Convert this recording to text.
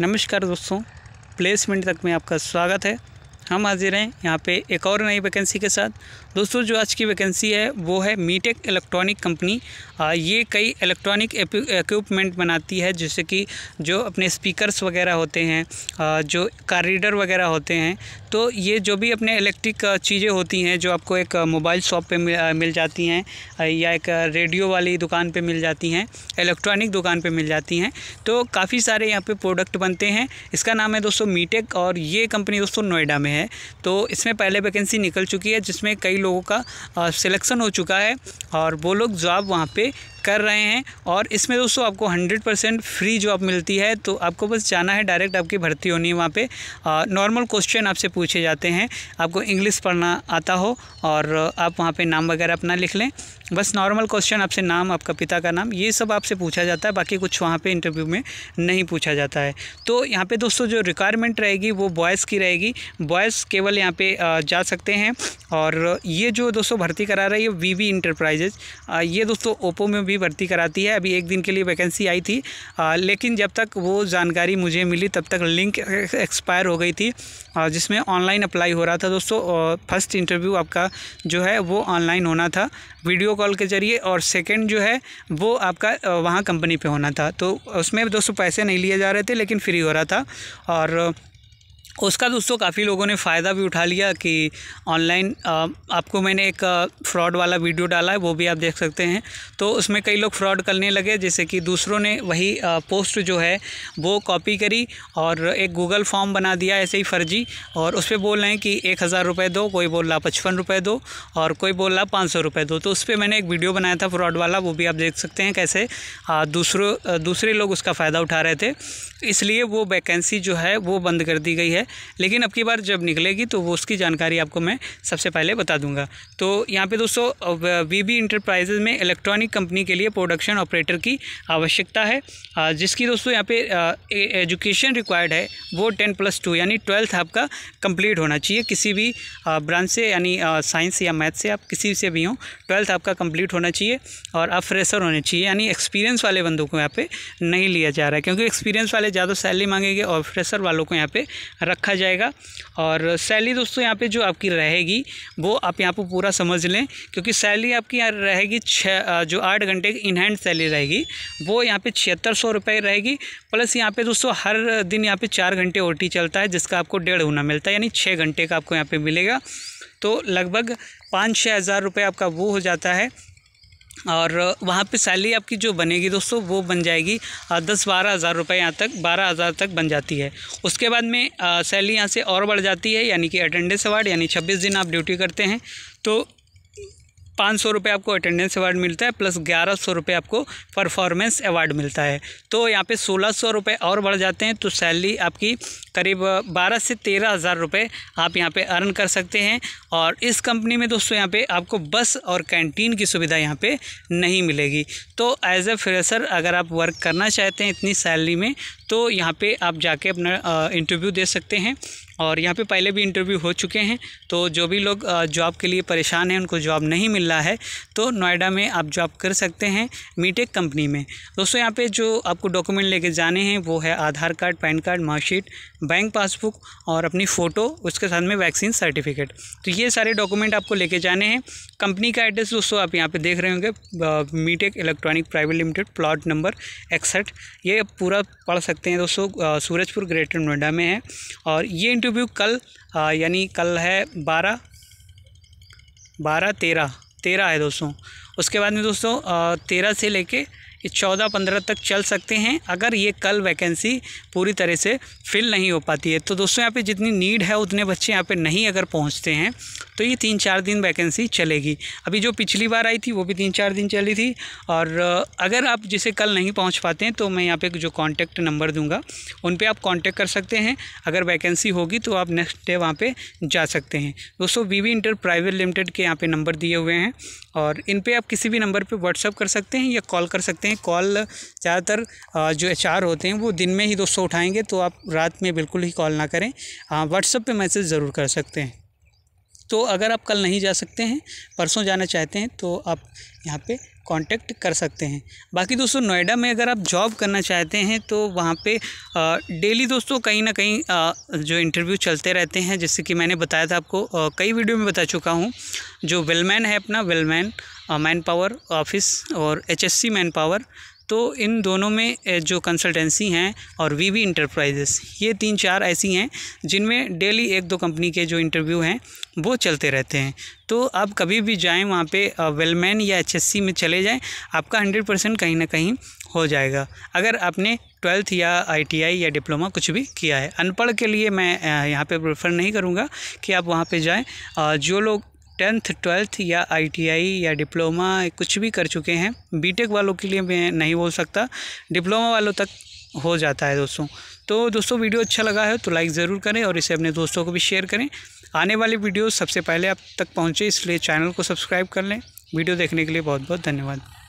नमस्कार दोस्तों प्लेसमेंट तक में आपका स्वागत है हम हाजिर हैं यहाँ पे एक और नई वैकेंसी के साथ दोस्तों जो आज की वैकेंसी है वो है मीटेक इलेक्ट्रॉनिक कंपनी ये कई इलेक्ट्रॉनिक इक्विपमेंट बनाती है जैसे कि जो अपने स्पीकर्स वगैरह होते हैं आ, जो कार रीडर वगैरह होते हैं तो ये जो भी अपने इलेक्ट्रिक चीज़ें होती हैं जो आपको एक मोबाइल शॉप पर मिल जाती हैं या एक रेडियो वाली दुकान पर मिल जाती हैं इलेक्ट्रॉनिक दुकान पर मिल जाती हैं तो काफ़ी सारे यहाँ पर प्रोडक्ट बनते हैं इसका नाम है दोस्तों मीटेक और ये कंपनी दोस्तों नोएडा में हैं तो इसमें पहले वैकेंसी निकल चुकी है जिसमें कई लोगों का सिलेक्शन हो चुका है और वो लोग जॉब वहाँ पे कर रहे हैं और इसमें दोस्तों आपको 100 परसेंट फ्री जॉब मिलती है तो आपको बस जाना है डायरेक्ट आपकी भर्ती होनी है वहाँ पे नॉर्मल क्वेश्चन आपसे पूछे जाते हैं आपको इंग्लिश पढ़ना आता हो और आप वहाँ पे नाम वगैरह अपना लिख लें बस नॉर्मल क्वेश्चन आपसे नाम आपका पिता का नाम ये सब आपसे पूछा जाता है बाकी कुछ वहाँ पे इंटरव्यू में नहीं पूछा जाता है तो यहाँ पे दोस्तों जो रिक्वायरमेंट रहेगी वो बॉयज़ की रहेगी बॉयज़ केवल यहाँ पे जा सकते हैं और ये जो दोस्तों भर्ती करा रहा है ये वी वी इंटरप्राइजेज ये दोस्तों ओप्पो में भी भर्ती कराती है अभी एक दिन के लिए वैकेंसी आई थी लेकिन जब तक वो जानकारी मुझे मिली तब तक लिंक एक्सपायर हो गई थी जिसमें ऑनलाइन अप्लाई हो रहा था दोस्तों फर्स्ट इंटरव्यू आपका जो है वो ऑनलाइन होना था वीडियो कॉल के जरिए और सेकेंड जो है वो आपका वहाँ कंपनी पर होना था तो उसमें दोस्तों पैसे नहीं लिए जा रहे थे लेकिन फ्री हो रहा था और उसका दोस्तों काफ़ी लोगों ने फ़ायदा भी उठा लिया कि ऑनलाइन आपको मैंने एक फ़्रॉड वाला वीडियो डाला है वो भी आप देख सकते हैं तो उसमें कई लोग फ्रॉड करने लगे जैसे कि दूसरों ने वही पोस्ट जो है वो कॉपी करी और एक गूगल फॉर्म बना दिया ऐसे ही फर्जी और उस पर बोल रहे हैं कि एक हज़ार रुपये दो कोई बोल रहा पचपन रुपये दो और कोई बोल रहा पाँच सौ रुपये दो तो उस पर मैंने एक वीडियो बनाया था फ्रॉड वाला वो भी आप देख सकते हैं कैसे दूसरों दूसरे लोग उसका फ़ायदा उठा रहे थे इसलिए वो वैकेंसी जो है वो बंद कर दी गई है है लेकिन अब की बार जब निकलेगी तो वो उसकी जानकारी आपको मैं सबसे पहले बता दूंगा तो यहाँ पे दोस्तों वी बी इंटरप्राइजेज में इलेक्ट्रॉनिक कंपनी के लिए प्रोडक्शन ऑपरेटर की आवश्यकता है जिसकी दोस्तों यहाँ पे एजुकेशन रिक्वायर्ड है वो टेन प्लस टू यानी ट्वेल्थ आपका कंप्लीट होना चाहिए किसी भी ब्रांच से यानी साइंस या मैथ से आप किसी से भी हों ट्वेल्थ आपका कंप्लीट होना चाहिए और आप फ्रेशर होने चाहिए यानी एक्सपीरियंस वाले बंदों को यहाँ पर नहीं लिया जा रहा है क्योंकि एक्सपीरियंस वाले ज़्यादा सैलरी मांगेंगे और फ्रेशर वालों को यहाँ पर रखा जाएगा और सैली दोस्तों यहाँ पे जो आपकी रहेगी वो आप यहाँ पर पूरा समझ लें क्योंकि सैली आपकी यहाँ रहेगी छः जो आठ घंटे की इन हैंड सैली रहेगी वो यहाँ पे छिहत्तर सौ रुपये रहेगी प्लस यहाँ पे दोस्तों हर दिन यहाँ पे चार घंटे ओ चलता है जिसका आपको डेढ़ होना मिलता है यानी छः घंटे का आपको यहाँ पर मिलेगा तो लगभग पाँच छः हज़ार रुपये आपका वो हो जाता है और वहाँ पे सैलरी आपकी जो बनेगी दोस्तों वो बन जाएगी दस बारह हज़ार रुपये यहाँ तक बारह हज़ार तक बन जाती है उसके बाद में सैलरी यहाँ से और बढ़ जाती है यानी कि अटेंडेंस अवार्ड यानी छब्बीस दिन आप ड्यूटी करते हैं तो पाँच सौ रुपये आपको अटेंडेंस अवार्ड मिलता है प्लस ग्यारह सौ रुपये आपको परफॉर्मेंस अवार्ड मिलता है तो यहाँ पे सोलह सौ रुपये और बढ़ जाते हैं तो सैलरी आपकी करीब बारह से तेरह हज़ार रुपये आप यहाँ पे अर्न कर सकते हैं और इस कंपनी में दोस्तों यहाँ पे आपको बस और कैंटीन की सुविधा यहाँ पर नहीं मिलेगी तो एज ए फ्रेशर अगर आप वर्क करना चाहते हैं इतनी सैलरी में तो यहाँ पर आप जाके अपना इंटरव्यू दे सकते हैं और यहाँ पे पहले भी इंटरव्यू हो चुके हैं तो जो भी लोग जॉब के लिए परेशान हैं उनको जॉब नहीं मिल रहा है तो नोएडा में आप जॉब कर सकते हैं मीटेक कंपनी में दोस्तों यहाँ पे जो आपको डॉक्यूमेंट लेके जाने हैं वो है Aadhaar card PAN card marksheet bank passbook और अपनी फ़ोटो उसके साथ में वैक्सीन सर्टिफिकेट तो ये सारे डॉक्यूमेंट आपको लेके जाने हैं कंपनी का एड्रेस दोस्तों आप यहाँ पर देख रहे होंगे मीटेक electronic private limited plot number इकसठ ये पूरा पढ़ सकते हैं दोस्तों सूरजपुर ग्रेटर नोएडा में है और ये इंटरव्यू कल यानी कल है बारह बारह तेरह तेरह है दोस्तों उसके बाद में दोस्तों तेरह से लेके चौदह पंद्रह तक चल सकते हैं अगर ये कल वैकेंसी पूरी तरह से फिल नहीं हो पाती है तो दोस्तों यहाँ पे जितनी नीड है उतने बच्चे यहाँ पे नहीं अगर पहुँचते हैं तो ये तीन चार दिन वैकेंसी चलेगी अभी जो पिछली बार आई थी वो भी तीन चार दिन चली थी और अगर आप जिसे कल नहीं पहुँच पाते हैं तो मैं यहाँ पर जो कॉन्टैक्ट नंबर दूँगा उन पर आप कॉन्टैक्ट कर सकते हैं अगर वैकेंसी होगी तो आप नेक्स्ट डे वहाँ पर जा सकते हैं दोस्तों वी इंटर प्राइवेट लिमिटेड के यहाँ पर नंबर दिए हुए हैं और इन पर आप किसी भी नंबर पर व्हाट्सअप कर सकते हैं या कॉल कर सकते हैं हैं कॉल ज़्यादातर जो एच होते हैं वो दिन में ही दोस्तों उठाएंगे तो आप रात में बिल्कुल ही कॉल ना करें व्हाट्सअप पर मैसेज ज़रूर कर सकते हैं तो अगर आप कल नहीं जा सकते हैं परसों जाना चाहते हैं तो आप यहाँ पे कांटेक्ट कर सकते हैं बाकी दोस्तों नोएडा में अगर आप जॉब करना चाहते हैं तो वहाँ पे डेली दोस्तों कहीं ना कहीं आ, जो इंटरव्यू चलते रहते हैं जैसे कि मैंने बताया था आपको आ, कई वीडियो में बता चुका हूँ जो वेलमैन है अपना वेलमैन मैन पावर ऑफिस और एचएससी मैन पावर तो इन दोनों में जो कंसल्टेंसी हैं और वी वी इंटरप्राइजेस ये तीन चार ऐसी हैं जिनमें डेली एक दो कंपनी के जो इंटरव्यू हैं वो चलते रहते हैं तो आप कभी भी जाएं वहाँ पे वेलमैन या एचएससी में चले जाएं आपका हंड्रेड परसेंट कहीं ना कहीं हो जाएगा अगर आपने ट्वेल्थ या आईटीआई या डिप्लोमा कुछ भी किया है अनपढ़ के लिए मैं यहाँ पे प्रेफर नहीं करूँगा कि आप वहाँ पे जाएं जो लोग टेंथ ट्वेल्थ या आईटीआई या डिप्लोमा कुछ भी कर चुके हैं बीटेक वालों के लिए मैं नहीं बोल सकता डिप्लोमा वालों तक हो जाता है दोस्तों तो दोस्तों वीडियो अच्छा लगा है तो लाइक ज़रूर करें और इसे अपने दोस्तों को भी शेयर करें आने वाली वीडियो सबसे पहले आप तक पहुँचे इसलिए चैनल को सब्सक्राइब कर लें वीडियो देखने के लिए बहुत बहुत धन्यवाद